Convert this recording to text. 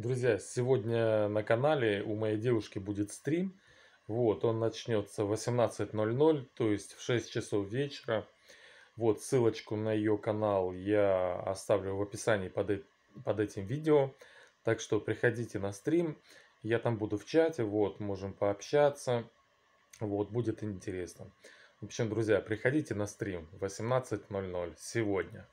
Друзья, сегодня на канале у моей девушки будет стрим. Вот, он начнется в 18.00, то есть в 6 часов вечера. Вот, ссылочку на ее канал я оставлю в описании под, под этим видео. Так что приходите на стрим, я там буду в чате, вот, можем пообщаться. Вот, будет интересно. В общем, друзья, приходите на стрим в 18.00 сегодня.